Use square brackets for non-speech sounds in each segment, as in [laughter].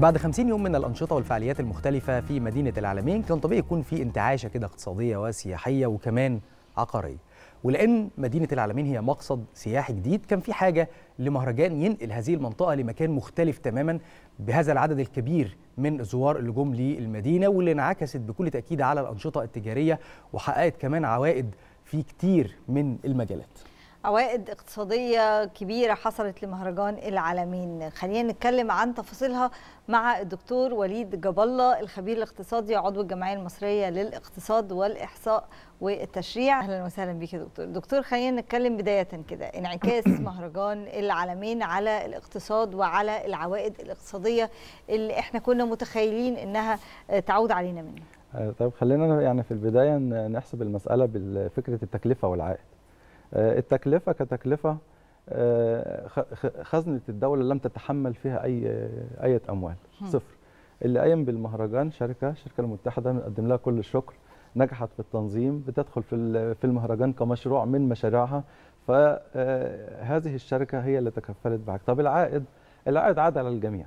بعد 50 يوم من الأنشطة والفعاليات المختلفة في مدينة العالمين كان طبيعي يكون في انتعاشة كده اقتصادية وسياحية وكمان عقارية ولأن مدينة العالمين هي مقصد سياحي جديد كان في حاجة لمهرجان ينقل هذه المنطقة لمكان مختلف تماما بهذا العدد الكبير من الزوار اللي جم للمدينة واللي انعكست بكل تأكيد على الأنشطة التجارية وحققت كمان عوائد في كتير من المجالات عوائد اقتصادية كبيرة حصلت لمهرجان العالمين خلينا نتكلم عن تفاصيلها مع الدكتور وليد جبلة الخبير الاقتصادي عضو الجمعية المصرية للاقتصاد والإحصاء والتشريع أهلا وسهلا بك يا دكتور دكتور خلينا نتكلم بداية كده انعكاس [coughs] مهرجان العالمين على الاقتصاد وعلى العوائد الاقتصادية اللي احنا كنا متخيلين انها تعود علينا منها آه، طيب خلينا يعني في البداية نحسب المسألة بفكرة التكلفة والعائد آه، التكلفه كتكلفه آه، خزنه الدوله لم تتحمل فيها اي آه، اي اموال صفر اللي قايم بالمهرجان شركه الشركه المتحده بنقدم لها كل الشكر نجحت في التنظيم بتدخل في في المهرجان كمشروع من مشاريعها فهذه الشركه هي اللي تكفلت بعك طب العائد العائد عاد على الجميع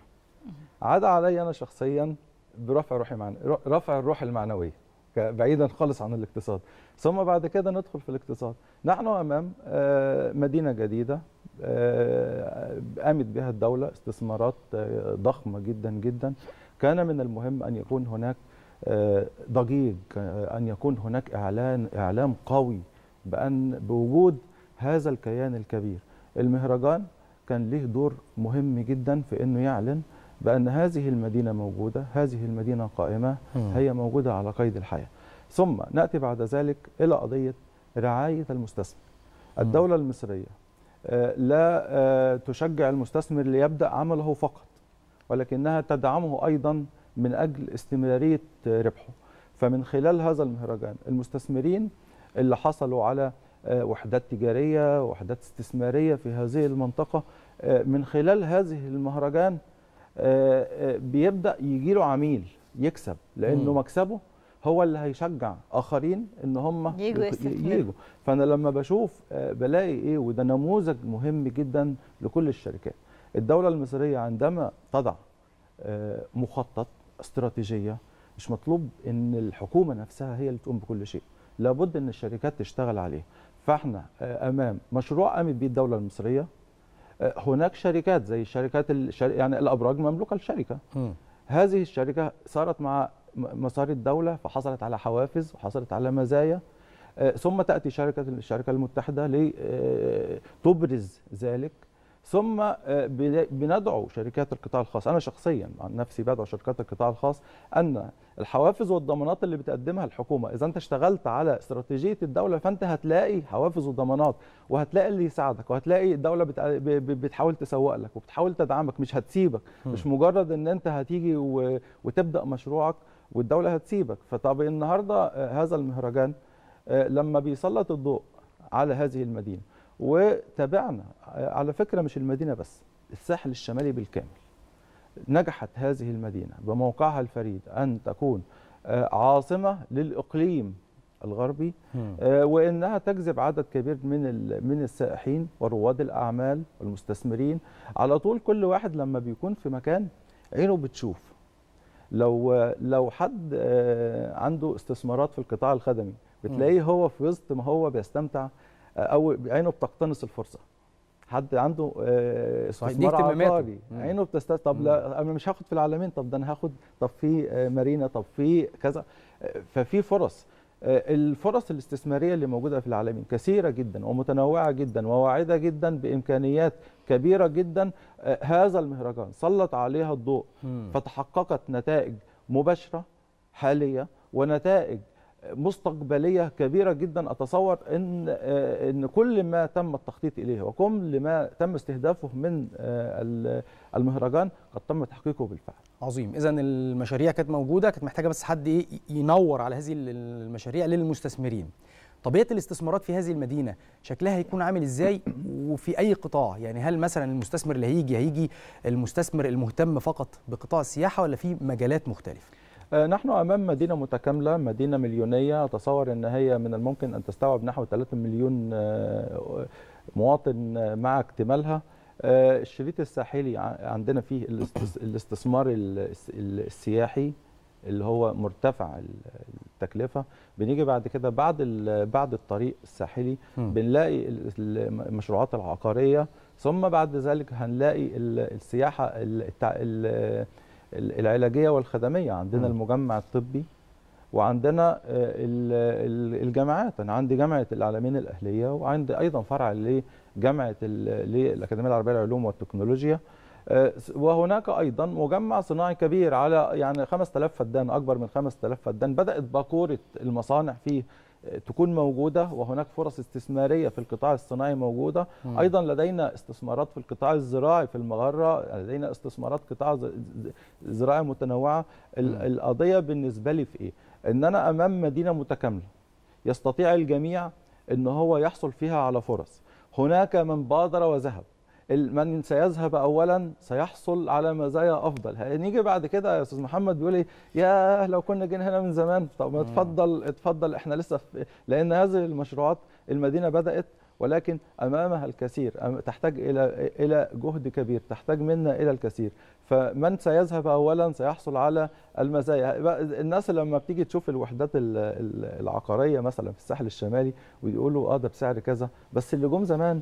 عاد علي انا شخصيا برفع روحي معنى رفع الروح المعنويه بعيدا خالص عن الاقتصاد ثم بعد كده ندخل في الاقتصاد نحن امام آه، مدينه جديده آه، قامت بها الدوله استثمارات آه، ضخمه جدا جدا كان من المهم ان يكون هناك ضجيج ان يكون هناك اعلان اعلام قوي بان بوجود هذا الكيان الكبير المهرجان كان له دور مهم جدا في انه يعلن بأن هذه المدينة موجودة هذه المدينة قائمة هي موجودة على قيد الحياة ثم نأتي بعد ذلك إلى قضية رعاية المستثمر الدولة المصرية آه، لا آه، تشجع المستثمر ليبدأ عمله فقط ولكنها تدعمه أيضا من أجل استمرارية ربحه فمن خلال هذا المهرجان المستثمرين اللي حصلوا على آه، وحدات تجارية وحدات استثمارية في هذه المنطقة من خلال هذه المهرجان آه، آه، بيبدا يجي له عميل يكسب لانه مم. مكسبه هو اللي هيشجع اخرين ان هم يجوا فانا لما بشوف آه، بلاقي ايه وده نموذج مهم جدا لكل الشركات الدوله المصريه عندما تضع مخطط استراتيجيه مش مطلوب ان الحكومه نفسها هي اللي تقوم بكل شيء لابد ان الشركات تشتغل عليه فاحنا امام مشروع قامت بيه الدوله المصريه هناك شركات زي شركات الشر... يعني الابراج مملوكه لشركه هذه الشركه صارت مع مسار الدوله فحصلت على حوافز وحصلت على مزايا آه، ثم تاتي شركه الشركه المتحده لتبرز آه، ذلك ثم آه، بندعو شركات القطاع الخاص انا شخصيا عن نفسي بدعو شركات القطاع الخاص ان الحوافز والضمانات اللي بتقدمها الحكومه اذا انت اشتغلت على استراتيجيه الدوله فانت هتلاقي حوافز وضمانات وهتلاقي اللي يساعدك وهتلاقي الدوله بتحاول تسوق لك وبتحاول تدعمك مش هتسيبك مش مجرد ان انت هتيجي و... وتبدا مشروعك والدوله هتسيبك فطب النهارده آه، هذا المهرجان آه، لما بيسلط الضوء على هذه المدينه وتابعنا على فكرة مش المدينة بس الساحل الشمالي بالكامل نجحت هذه المدينة بموقعها الفريد أن تكون آه، عاصمة للإقليم الغربي آه، وانها تجذب عدد كبير من من السائحين ورواد الاعمال والمستثمرين على طول كل واحد لما بيكون في مكان عينه بتشوف لو لو حد آه، عنده استثمارات في القطاع الخدمي بتلاقيه هو في وسط ما هو بيستمتع او عينه بتقتنص الفرصه حد عنده آه، استثمار عقاري عينه بتستثمر طب لا انا مش هاخد في العالمين طب ده انا هاخد طب في آه، مارينا طب في كذا آه، ففي فرص الفرص الاستثماريه اللي موجوده في العالمين كثيره جدا ومتنوعه جدا وواعده جدا بامكانيات كبيره جدا هذا المهرجان سلط عليها الضوء فتحققت نتائج مباشره حاليه ونتائج مستقبليه كبيره جدا اتصور ان آه، ان كل ما تم التخطيط اليه وكل ما تم استهدافه من آه، المهرجان قد تم تحقيقه بالفعل. عظيم، اذا المشاريع كانت موجوده كانت محتاجه بس حد ايه ينور على هذه المشاريع للمستثمرين. طبيعه الاستثمارات في هذه المدينه شكلها هيكون عامل ازاي وفي اي قطاع يعني هل مثلا المستثمر اللي هيجي هيجي المستثمر المهتم فقط بقطاع السياحه ولا في مجالات مختلفه آه، نحن امام مدينه متكامله مدينه مليونيه اتصور ان هي من الممكن ان تستوعب نحو 3 مليون آه، مواطن آه، مع اكتمالها الشريط الساحلي عندنا فيه الاستثمار السياحي اللي هو مرتفع التكلفه بنيجي بعد كده بعد بعد الطريق الساحلي بنلاقي المشروعات العقاريه ثم بعد ذلك هنلاقي السياحه العلاجيه والخدميه عندنا م. المجمع الطبي وعندنا آه، الجامعات انا عندي جامعه العالمين الاهليه وعندي ايضا فرع لجامعه الاكاديميه العربيه للعلوم والتكنولوجيا آه، وهناك ايضا مجمع صناعي كبير على يعني 5000 فدان اكبر من 5000 فدان بدات باكوره المصانع فيه تكون موجودة وهناك فرص استثمارية في القطاع الصناعي موجودة مم. أيضا لدينا استثمارات في القطاع الزراعي في المغرة لدينا استثمارات قطاع زراعي متنوعة القضية بالنسبة لي في إيه؟ إن أنا أمام مدينة متكاملة يستطيع الجميع إن هو يحصل فيها على فرص هناك من بادر وذهب من سيذهب اولا سيحصل على مزايا افضل هنيجي بعد كده يا استاذ محمد بيقول إيه؟ يا لو كنا جينا هنا من زمان طب ما اتفضل اتفضل احنا لسه في لان هذه المشروعات المدينه بدات ولكن امامها الكثير تحتاج الى الى جهد كبير تحتاج منا الى الكثير فمن سيذهب اولا سيحصل على المزايا الناس لما بتيجي تشوف الوحدات العقاريه مثلا في الساحل الشمالي ويقولوا اه ده بسعر كذا بس اللي جم زمان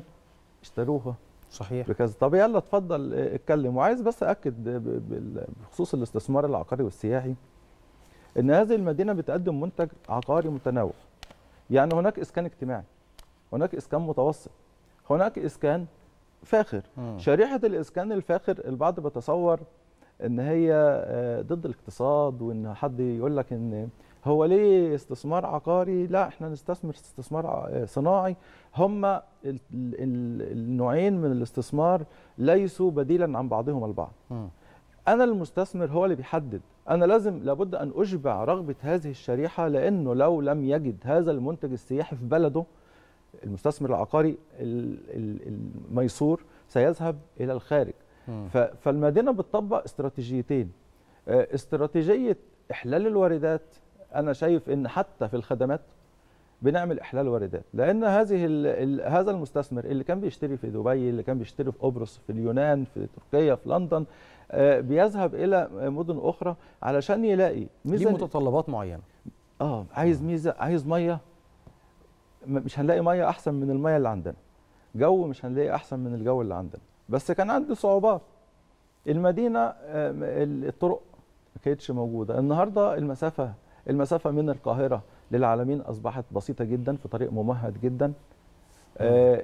اشتروها صحيح بكذا طب يلا اتفضل آه، اتكلم وعايز بس اكد بخصوص الاستثمار العقاري والسياحي ان هذه المدينه بتقدم منتج عقاري متنوع يعني هناك اسكان اجتماعي هناك اسكان متوسط هناك اسكان فاخر م. شريحه الاسكان الفاخر البعض بتصور ان هي آه، ضد الاقتصاد وان حد يقول لك ان هو ليه استثمار عقاري لا احنا نستثمر استثمار آه، صناعي هما النوعين من الاستثمار ليسوا بديلا عن بعضهم البعض انا المستثمر هو اللي بيحدد انا لازم لابد ان اشبع رغبه هذه الشريحه لانه لو لم يجد هذا المنتج السياحي في بلده المستثمر العقاري الميسور سيذهب الى الخارج م. فالمدينه بتطبق استراتيجيتين آه، استراتيجيه احلال الواردات انا شايف ان حتى في الخدمات بنعمل احلال واردات لان هذه هذا المستثمر اللي كان بيشتري في دبي اللي كان بيشتري في قبرص في اليونان في تركيا في لندن آه، بيذهب الى مدن اخرى علشان يلاقي ميزه ليه متطلبات معينه اه عايز آه. ميزه عايز ميه مش هنلاقي ميه احسن من الميه اللي عندنا جو مش هنلاقي احسن من الجو اللي عندنا بس كان عندي صعوبات المدينه آه، الطرق ما كانتش موجوده النهارده المسافه المسافه من القاهره للعالمين اصبحت بسيطه جدا في طريق ممهد جدا آه،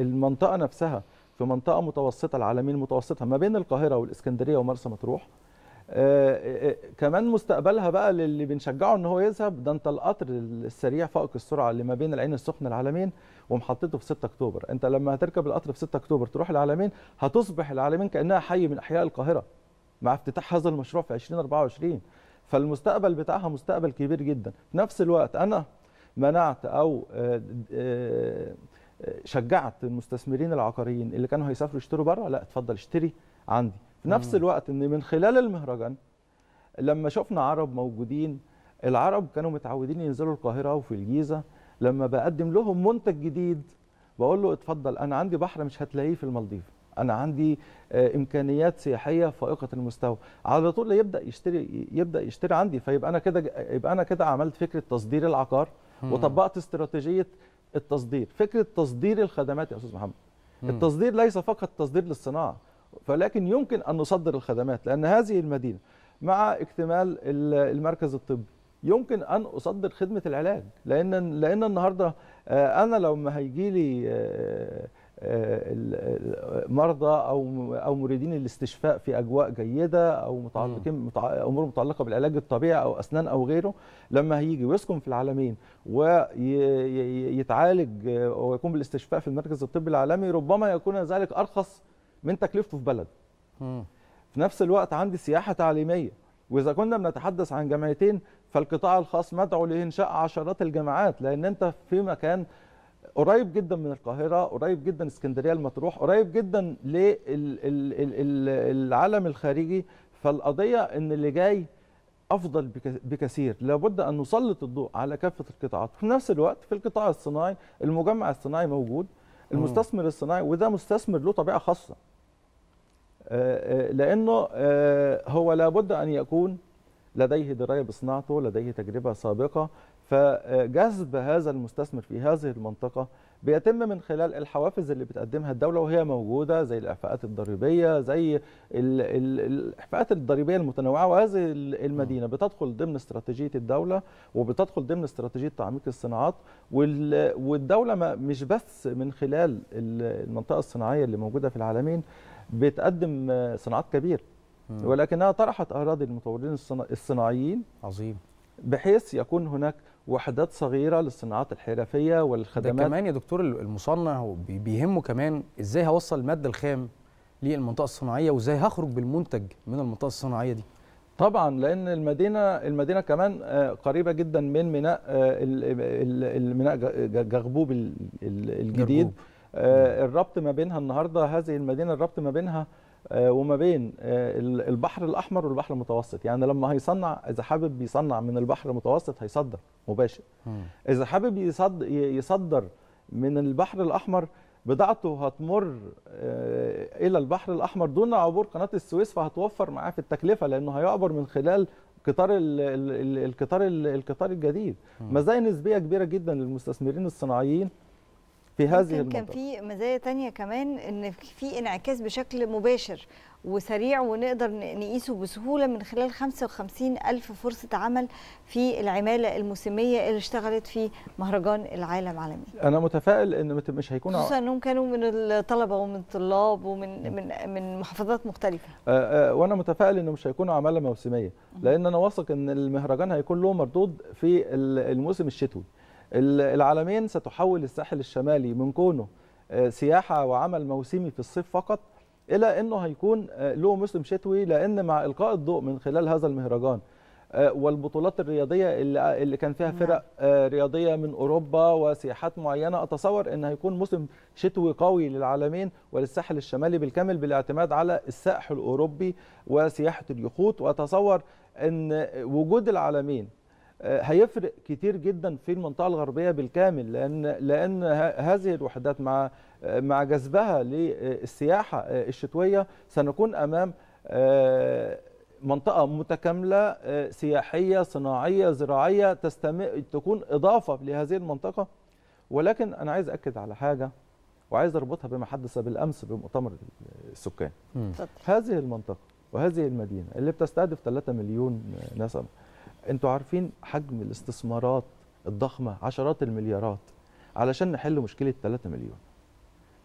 المنطقه نفسها في منطقه متوسطه العالمين المتوسطه ما بين القاهره والاسكندريه ومرسى مطروح آه، آه، كمان مستقبلها بقى للي بنشجعه ان هو يذهب ده انت القطر السريع فائق السرعه اللي ما بين العين السخنه العالمين ومحطته في 6 اكتوبر انت لما هتركب القطر في 6 اكتوبر تروح العالمين هتصبح العالمين كانها حي من احياء القاهره مع افتتاح هذا المشروع في 2024 فالمستقبل بتاعها مستقبل كبير جدا في نفس الوقت انا منعت او آه، آه، آه، شجعت المستثمرين العقاريين اللي كانوا هيسافروا يشتروا بره لا اتفضل اشتري عندي في نفس الوقت ان من خلال المهرجان لما شفنا عرب موجودين العرب كانوا متعودين ينزلوا القاهره وفي الجيزه لما بقدم لهم منتج جديد بقول له اتفضل انا عندي بحر مش هتلاقيه في المالديف انا عندي آه، امكانيات سياحيه فائقه المستوى على طول يبدا يشتري يبدا يشتري عندي فيبقى انا كده يبقى انا كده عملت فكره تصدير العقار وطبقت استراتيجيه التصدير فكره تصدير الخدمات يا استاذ محمد التصدير ليس فقط تصدير للصناعه ولكن يمكن ان نصدر الخدمات لان هذه المدينه مع اكتمال المركز الطبي يمكن ان اصدر خدمه العلاج لان لان النهارده آه، انا لو ما هيجي لي آه، آه، مرضى او او مريدين الاستشفاء في اجواء جيده او متعلقين امور متعلقه بالعلاج الطبيعي او اسنان او غيره لما هيجي ويسكن في العالمين ويتعالج آه، ويقوم بالاستشفاء في المركز الطبي العالمي ربما يكون ذلك ارخص من تكلفته في بلد. في نفس الوقت عندي سياحه تعليميه واذا كنا بنتحدث عن جامعتين فالقطاع الخاص مدعو لانشاء عشرات الجامعات لان انت في مكان قريب جدا من القاهره قريب جدا اسكندريه المطروح قريب جدا للعالم الخارجي فالقضيه ان اللي جاي افضل بكثير لابد ان نسلط الضوء على كافه القطاعات في نفس الوقت في القطاع الصناعي المجمع الصناعي موجود المستثمر الصناعي وده مستثمر له طبيعه خاصه آه، آه، لانه آه، هو لابد ان يكون لديه درايه بصناعته لديه تجربه سابقه فجذب هذا المستثمر في هذه المنطقة بيتم من خلال الحوافز اللي بتقدمها الدولة وهي موجودة زي الإعفاءات الضريبية زي الإعفاءات الضريبية المتنوعة وهذه المدينة نعم. بتدخل ضمن استراتيجية الدولة وبتدخل ضمن استراتيجية تعميق الصناعات والدولة مش بس من خلال المنطقة الصناعية اللي موجودة في العالمين بتقدم صناعات كبيرة ولكنها طرحت أراضي المطورين الصناعيين عظيم بحيث يكون هناك وحدات صغيره للصناعات الحرفيه والخدمات ده كمان يا دكتور المصنع بيهمه كمان ازاي هوصل الماده الخام للمنطقه الصناعيه وازاي هخرج بالمنتج من المنطقه الصناعيه دي طبعا لان المدينه المدينه كمان آه، قريبه جدا من ميناء آه، الميناء جغبوب الجديد جربوب. آه، الربط ما بينها النهارده هذه المدينه الربط ما بينها آه، وما بين آه، البحر الاحمر والبحر المتوسط يعني لما هيصنع اذا حابب يصنع من البحر المتوسط هيصدر مباشر اذا حابب يصدر, يصدر من البحر الاحمر بضاعته هتمر آه، الى البحر الاحمر دون عبور قناه السويس فهتوفر معاه في التكلفه لانه هيعبر من خلال قطار القطار القطار الجديد مزايا نسبيه كبيره جدا للمستثمرين الصناعيين في هذه المنطقه كان في مزايا تانية كمان ان في انعكاس بشكل مباشر وسريع ونقدر نقيسه بسهوله من خلال 55 ألف فرصه عمل في العماله الموسميه اللي اشتغلت في مهرجان العالم عالمي. انا متفائل ان مش هيكون خصوصا انهم كانوا من الطلبه ومن الطلاب ومن من من محافظات مختلفه. آآ آه، آآ آه، وانا متفائل انه مش هيكونوا عماله موسميه لان انا واثق ان المهرجان هيكون له مردود في الموسم الشتوي. العالمين ستحول الساحل الشمالي من كونه آه، سياحه وعمل موسمي في الصيف فقط الى انه هيكون آه، له موسم شتوي لان مع القاء الضوء من خلال هذا المهرجان آه، والبطولات الرياضيه اللي اللي كان فيها فرق نعم. رياضيه من اوروبا وسياحات معينه اتصور ان هيكون موسم شتوي قوي للعالمين وللساحل الشمالي بالكامل بالاعتماد على السائح الاوروبي وسياحه اليخوت واتصور ان وجود العالمين آه، هيفرق كتير جدا في المنطقه الغربيه بالكامل لان لان هذه الوحدات مع آه، مع جذبها للسياحه آه، الشتويه سنكون امام منطقه متكامله سياحيه صناعيه زراعيه تستمر تكون اضافه لهذه المنطقه ولكن انا عايز اكد على حاجه وعايز اربطها بما حدث بالامس بمؤتمر السكان هذه المنطقه وهذه المدينه اللي بتستهدف 3 مليون نسمه انتوا عارفين حجم الاستثمارات الضخمه عشرات المليارات علشان نحل مشكله 3 مليون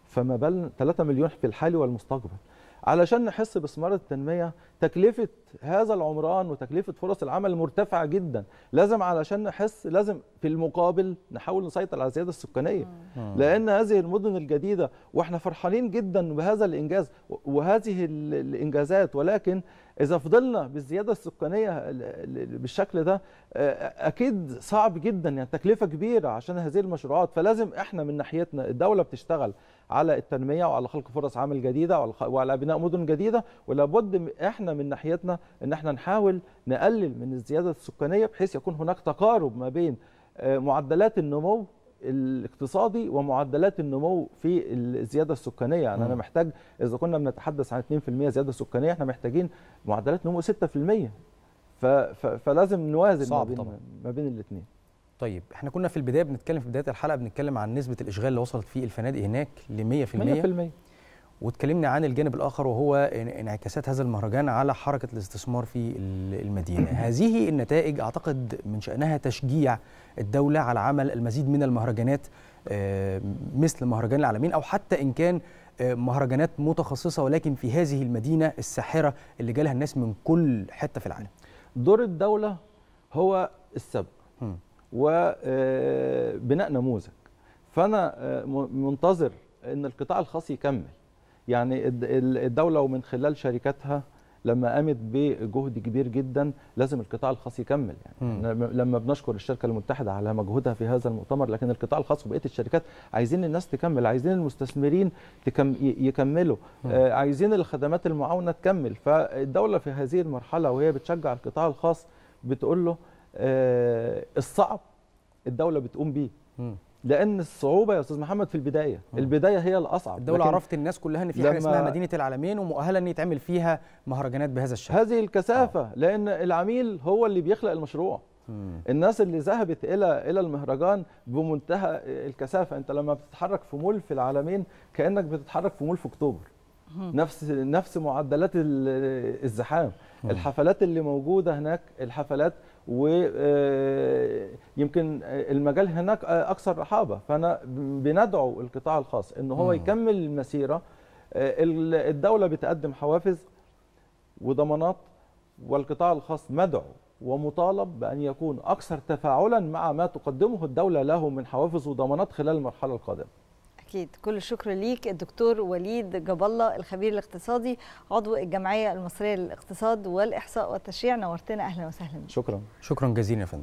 فما بالنا 3 مليون في الحالي والمستقبل علشان نحس باستثمار التنميه تكلفه هذا العمران وتكلفه فرص العمل مرتفعه جدا لازم علشان نحس لازم في المقابل نحاول نسيطر على الزياده السكانيه آه. لان هذه المدن الجديده واحنا فرحانين جدا بهذا الانجاز وهذه الانجازات ولكن اذا فضلنا بالزياده السكانيه بالشكل ده اكيد صعب جدا يعني تكلفه كبيره عشان هذه المشروعات فلازم احنا من ناحيتنا الدوله بتشتغل على التنميه وعلى خلق فرص عمل جديده وعلى بناء مدن جديده ولابد احنا من ناحيتنا ان احنا نحاول نقلل من الزياده السكانيه بحيث يكون هناك تقارب ما بين آه، معدلات النمو الاقتصادي ومعدلات النمو في الزياده السكانيه يعني انا محتاج اذا كنا بنتحدث عن 2% زياده سكانيه احنا محتاجين معدلات نمو 6% ف... فلازم نوازن صعب ما بين طبعا. ما بين الاثنين طيب احنا كنا في البدايه بنتكلم في بدايه الحلقه بنتكلم عن نسبه الاشغال اللي وصلت في الفنادق هناك ل 100% 100% وتكلمني عن الجانب الآخر وهو انعكاسات هذا المهرجان على حركة الاستثمار في المدينة [clears throat] هذه النتائج أعتقد من شأنها تشجيع الدولة على عمل المزيد من المهرجانات آه، مثل مهرجان العالمين أو حتى إن كان آه، مهرجانات متخصصة ولكن في هذه المدينة الساحرة اللي جالها الناس من كل حتة في العالم دور الدولة هو السبق وبناء آه، نموذج فأنا منتظر أن القطاع الخاص يكمل يعني الدولة ومن خلال شركاتها لما قامت بجهد كبير جدا لازم القطاع الخاص يكمل يعني م. لما بنشكر الشركه المتحده على مجهودها في هذا المؤتمر لكن القطاع الخاص وبقيه الشركات عايزين الناس تكمل عايزين المستثمرين تكم يكملوا آه عايزين الخدمات المعاونه تكمل فالدوله في هذه المرحله وهي بتشجع القطاع الخاص بتقول له آه الصعب الدوله بتقوم بيه لان الصعوبه يا استاذ محمد في البدايه البدايه هي الاصعب الدوله عرفت الناس كلها ان في حاجه اسمها مدينه العالمين ومؤهله ان يتعمل فيها مهرجانات بهذا الشكل هذه الكثافه آه. لان العميل هو اللي بيخلق المشروع مم. الناس اللي ذهبت الى الى المهرجان بمنتهى الكثافه انت لما بتتحرك في مول في العالمين كانك بتتحرك في مول في اكتوبر مم. نفس نفس معدلات الزحام الحفلات اللي موجوده هناك الحفلات و آه، يمكن المجال هناك اكثر رحابه فانا بندعو القطاع الخاص ان هو يكمل المسيره الدوله بتقدم حوافز وضمانات والقطاع الخاص مدعو ومطالب بأن يكون أكثر تفاعلا مع ما تقدمه الدولة له من حوافز وضمانات خلال المرحلة القادمة أكيد كل الشكر ليك الدكتور وليد جاب الله الخبير الاقتصادي عضو الجمعية المصرية للاقتصاد والإحصاء والتشريع نورتنا أهلا وسهلا شكرا شكرا جزيلا يا فندم